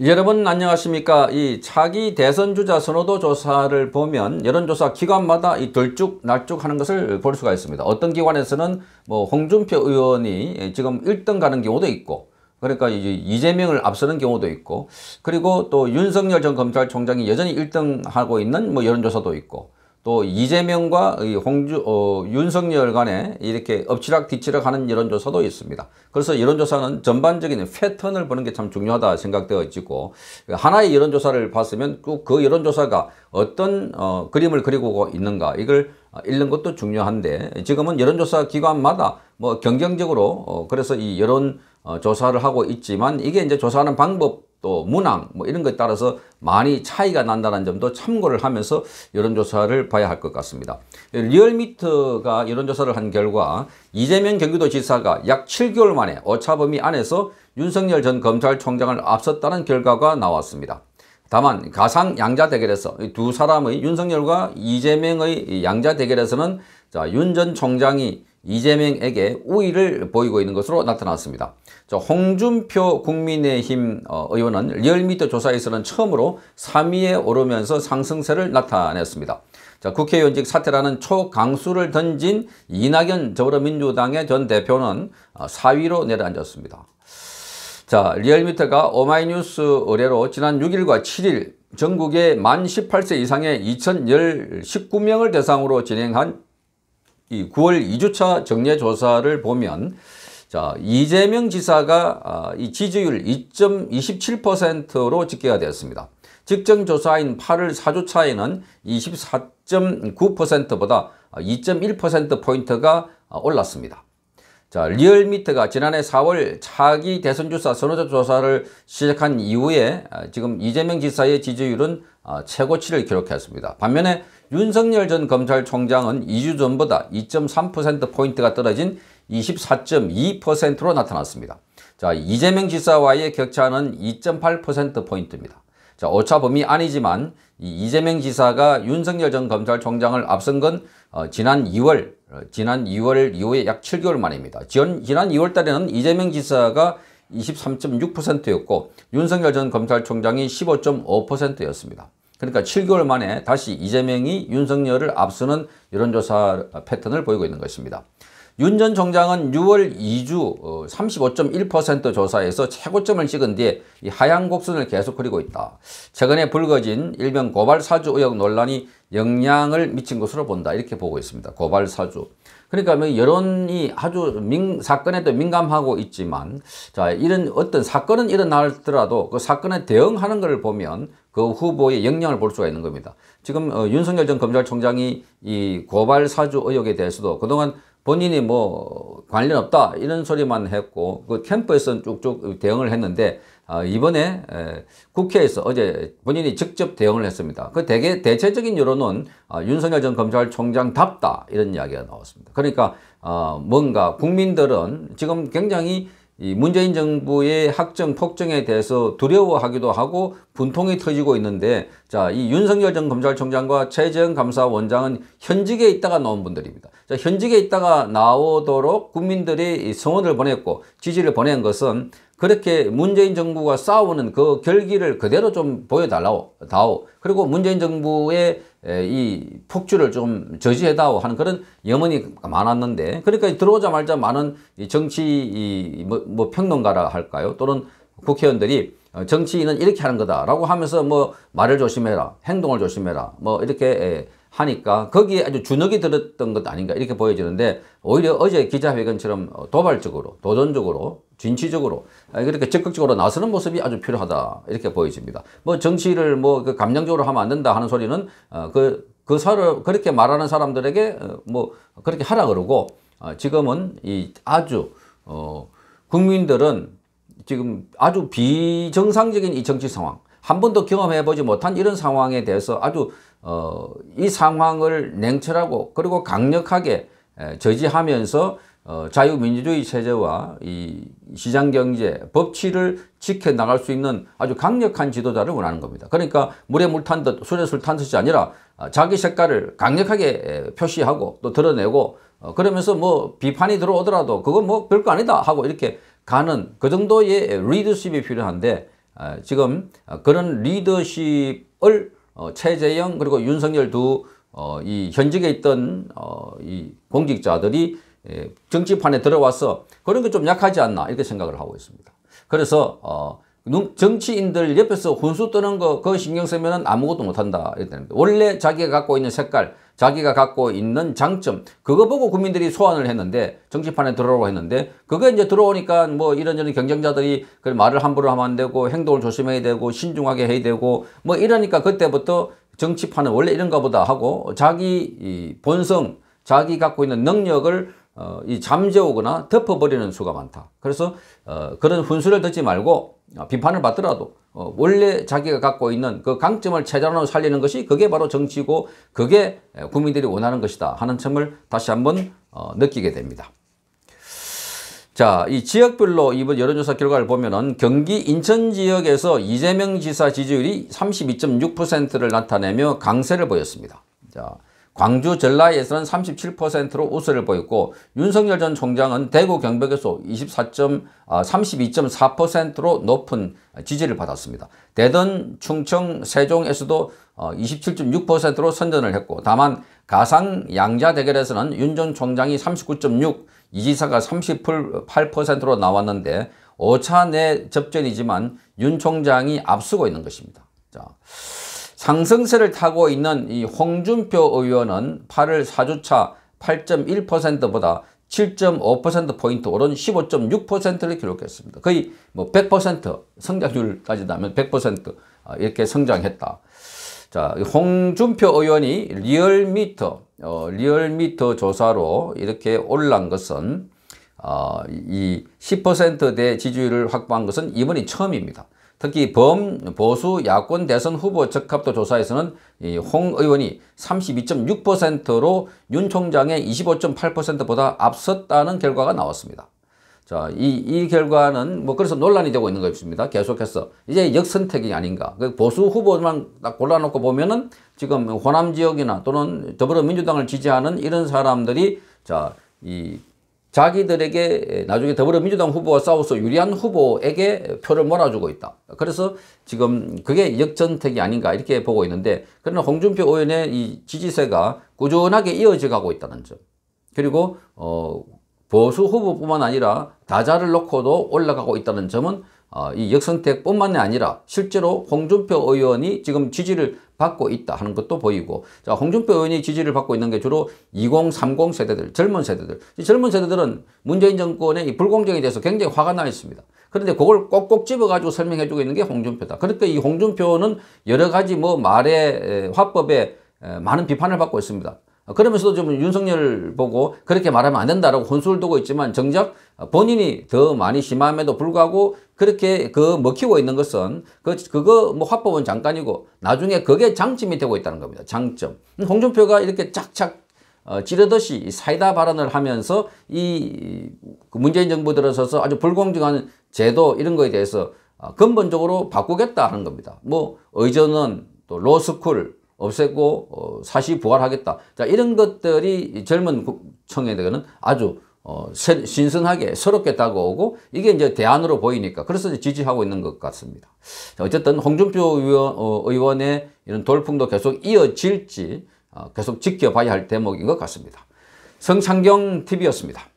여러분 안녕하십니까 이 차기 대선주자 선호도 조사를 보면 여론조사 기관마다 이 들쭉 날쭉 하는 것을 볼 수가 있습니다 어떤 기관에서는 뭐 홍준표 의원이 지금 1등 가는 경우도 있고 그러니까 이제 이재명을 앞서는 경우도 있고 그리고 또 윤석열 전 검찰총장이 여전히 1등 하고 있는 뭐 여론조사도 있고 또 이재명과 홍주, 어, 윤석열 간에 이렇게 엎치락뒤치락 하는 여론조사도 있습니다. 그래서 여론조사는 전반적인 패턴을 보는 게 참 중요하다 생각되어지고 하나의 여론조사를 봤으면 그 여론조사가 어떤 어, 그림을 그리고 있는가 이걸 읽는 것도 중요한데 지금은 여론조사 기관마다 뭐 경쟁적으로 어, 그래서 이 여론 어, 조사를 하고 있지만 이게 이제 조사하는 방법 또 문항 뭐 이런 것에 따라서 많이 차이가 난다는 점도 참고를 하면서 여론조사를 봐야 할 것 같습니다. 리얼미터가 여론조사를 한 결과 이재명 경기도지사가 약 7개월 만에 오차범위 안에서 윤석열 전 검찰총장을 앞섰다는 결과가 나왔습니다. 다만 가상 양자 대결에서 두 사람의 윤석열과 이재명의 양자 대결에서는 자 윤 전 총장이 이재명에게 우위를 보이고 있는 것으로 나타났습니다. 홍준표 국민의힘 어, 의원은 리얼미터 조사에서는 처음으로 3위에 오르면서 상승세를 나타냈습니다. 자, 국회의원직 사퇴라는 초강수를 던진 이낙연 더불어민주당의 전 대표는 4위로 어, 내려앉았습니다. 자, 리얼미터가 오마이뉴스 의뢰로 지난 6일과 7일 전국의 만 18세 이상의 2019명을 대상으로 진행한 이 9월 2주차 정례 조사를 보면 자 이재명 지사가 아, 이 지지율 2.27%로 집계가 되었습니다. 직전 조사인 8월 4주차에는 24.9%보다 2.1%포인트가 올랐습니다. 자, 리얼미터가 지난해 4월 차기 대선 주사 선호자 조사를 시작한 이후에 아, 지금 이재명 지사의 지지율은 아, 최고치를 기록했습니다. 반면에 윤석열 전 검찰총장은 2주 전보다 2.3%포인트가 떨어진 24.2%로 나타났습니다. 자, 이재명 지사와의 격차는 2.8%포인트입니다. 자, 오차범위 아니지만 이 이재명 지사가 윤석열 전 검찰총장을 앞선 건 어, 지난 2월 어, 지난 2월 이후에 약 7개월 만입니다. 전, 지난 2월 달에는 이재명 지사가 23.6%였고 윤석열 전 검찰총장이 15.5%였습니다. 그러니까 7개월 만에 다시 이재명이 윤석열을 앞서는 여론조사 패턴을 보이고 있는 것입니다. 윤전 총장은 6월 2주 35.1% 조사에서 최고점을 찍은 뒤에 하향 곡선을 계속 그리고 있다. 최근에 불거진 일명 고발 사주 의혹 논란이 영향을 미친 것으로 본다. 이렇게 보고 있습니다. 고발 사주. 그러니까 뭐 여론이 아주 민, 사건에도 민감하고 있지만 자 이런 어떤 사건은 일어나더라도그 사건에 대응하는 것을 보면 그 후보의 영향을 볼 수가 있는 겁니다. 지금 어, 윤석열 전 검찰총장이 이 고발 사주 의혹에 대해서도 그동안 본인이 뭐 관련 없다 이런 소리만 했고 그 캠프에서는 쭉쭉 대응을 했는데 아, 이번에 국회에서 어제 본인이 직접 대응을 했습니다. 그 대개 대체적인 여론은 아, 윤석열 전 검찰총장답다 이런 이야기가 나왔습니다. 그러니까 아, 뭔가 국민들은 지금 굉장히 이 문재인 정부의 학정 폭정에 대해서 두려워하기도 하고 분통이 터지고 있는데 자 이 윤석열 전 검찰총장과 최재형 감사원장은 현직에 있다가 나온 분들입니다. 현직에 있다가 나오도록 국민들이 성원을 보냈고 지지를 보낸 것은 그렇게 문재인 정부가 싸우는 그 결기를 그대로 좀 보여달라고 다오 그리고 문재인 정부의 이 폭주를 좀 저지해다오 하는 그런 염원이 많았는데 그러니까 들어오자마자 많은 정치 뭐, 뭐 평론가라 할까요 또는 국회의원들이 어, 정치인은 이렇게 하는 거다라고 하면서 뭐 말을 조심해라 행동을 조심해라 뭐 이렇게 하니까 거기에 아주 주눅이 들었던 것 아닌가 이렇게 보여지는데 오히려 어제 기자회견처럼 어, 도발적으로 도전적으로 진취적으로 아, 이렇게 적극적으로 나서는 모습이 아주 필요하다 이렇게 보여집니다. 뭐 정치를 뭐 그 감정적으로 하면 안 된다 하는 소리는 어, 그, 그 서로 그렇게 말하는 사람들에게 어, 뭐 그렇게 하라 그러고 지금은 이 아주 어 국민들은 지금 아주 비정상적인 이 정치 상황 한 번도 경험해보지 못한 이런 상황에 대해서 아주 어, 이 상황을 냉철하고 그리고 강력하게 저지하면서 어, 자유민주주의 체제와 이 시장경제 법치를 지켜나갈 수 있는 아주 강력한 지도자를 원하는 겁니다. 그러니까 물에 물 탄듯 술에 술 탄 듯이 아니라 어, 자기 색깔을 강력하게 표시하고 또 드러내고 어, 그러면서 뭐 비판이 들어오더라도 그건 뭐 별거 아니다 하고 이렇게 가는 그 정도의 리더십이 필요한데 아, 지금 아, 그런 리더십을 어, 최재형 그리고 윤석열 두이 어, 현직에 있던 어, 이 공직자들이 예, 정치판에 들어와서 그런 게 좀 약하지 않나 이렇게 생각을 하고 있습니다. 그래서 정치인들 옆에서 훈수떠는거 그거 신경 쓰면 아무것도 못한다 이랬다는데 원래 자기가 갖고 있는 색깔 자기가 갖고 있는 장점 그거 보고 국민들이 소환을 했는데 정치판에 들어오라고 했는데 그게 이제 들어오니까 뭐 이런저런 경쟁자들이 그 말을 함부로 하면 안 되고 행동을 조심해야 되고 신중하게 해야 되고 뭐 이러니까 그때부터 정치판은 원래 이런가 보다 하고 자기 이 본성 자기 갖고 있는 능력을 어, 이 잠재우거나 덮어버리는 수가 많다. 그래서 어, 그런 훈수를 듣지 말고 어, 비판을 받더라도 어, 원래 자기가 갖고 있는 그 강점을 최대한으로 살리는 것이 그게 바로 정치고 그게 국민들이 원하는 것이다 하는 점을 다시 한번 어, 느끼게 됩니다. 자, 이 지역별로 이번 여론조사 결과를 보면은 경기 인천 지역에서 이재명 지사 지지율이 32.6%를 나타내며 강세를 보였습니다. 자, 광주 전라에서는 37%로 우세를 보였고 윤석열 전 총장은 대구 경북에서 24. 32.4%로 아, 높은 지지를 받았습니다. 대전 충청 세종에서도 27.6%로 어, 선전을 했고 다만 가상 양자 대결에서는 윤 전 총장이 39.6, 이지사가 38%로 나왔는데 5차 내 접전이지만 윤 총장이 앞서고 있는 것입니다. 자. 상승세를 타고 있는 이 홍준표 의원은 8월 4주차 8.1%보다 7.5%포인트 오른 15.6%를 기록했습니다. 거의 뭐 100% 성장률 따지다면 100% 이렇게 성장했다. 자, 홍준표 의원이 리얼미터, 어, 리얼미터 조사로 이렇게 올라온 것은 어, 아, 이10%대 지지율을 확보한 것은 이번이 처음입니다. 특히 범, 보수, 야권 대선 후보 적합도 조사에서는 홍 의원이 32.6%로 윤 총장의 25.8%보다 앞섰다는 결과가 나왔습니다. 자, 이, 이 결과는 뭐 그래서 논란이 되고 있는 것입니다. 계속해서. 이제 역선택이 아닌가. 그 보수 후보만 딱 골라놓고 보면은 지금 호남 지역이나 또는 더불어민주당을 지지하는 이런 사람들이 자, 이 자기들에게 나중에 더불어민주당 후보와 싸워서 유리한 후보에게 표를 몰아주고 있다. 그래서 지금 그게 역전택이 아닌가 이렇게 보고 있는데 그러나 홍준표 의원의 이 지지세가 꾸준하게 이어져 가고 있다는 점. 그리고 어 보수 후보뿐만 아니라 다자를 놓고도 올라가고 있다는 점은 어, 이 역선택뿐만이 아니라 실제로 홍준표 의원이 지금 지지를 받고 있다 하는 것도 보이고 자 홍준표 의원이 지지를 받고 있는 게 주로 2030 세대들 젊은 세대들 이 젊은 세대들은 문재인 정권의 이 불공정에 대해서 굉장히 화가 나 있습니다. 그런데 그걸 꼭꼭 집어가지고 설명해주고 있는 게 홍준표다. 그러니까 이 홍준표는 여러 가지 뭐 말의 화법에 많은 비판을 받고 있습니다. 어, 그러면서도 좀 윤석열 보고 그렇게 말하면 안 된다라고 혼수를 두고 있지만 정작 본인이 더 많이 심함에도 불구하고 그렇게 그 먹히고 있는 것은 그, 그거 뭐 화법은 잠깐이고 나중에 그게 장점이 되고 있다는 겁니다. 장점. 음, 홍준표가 이렇게 짝짝 어, 찌르듯이 사이다 발언을 하면서 이 그 문재인 정부 들어서서 아주 불공정한 제도 이런 거에 대해서 어, 근본적으로 바꾸겠다 하는 겁니다. 뭐 의전은 또 로스쿨 없애고 어, 사시 부활하겠다. 자 이런 것들이 젊은 청년들에게는 아주 어, 신선하게 새롭게 다가오고 이게 이제 대안으로 보이니까 그래서 지지하고 있는 것 같습니다. 자, 어쨌든 홍준표 의원, 어, 의원의 이런 돌풍도 계속 이어질지 어, 계속 지켜봐야 할 대목인 것 같습니다. 성창경 TV였습니다.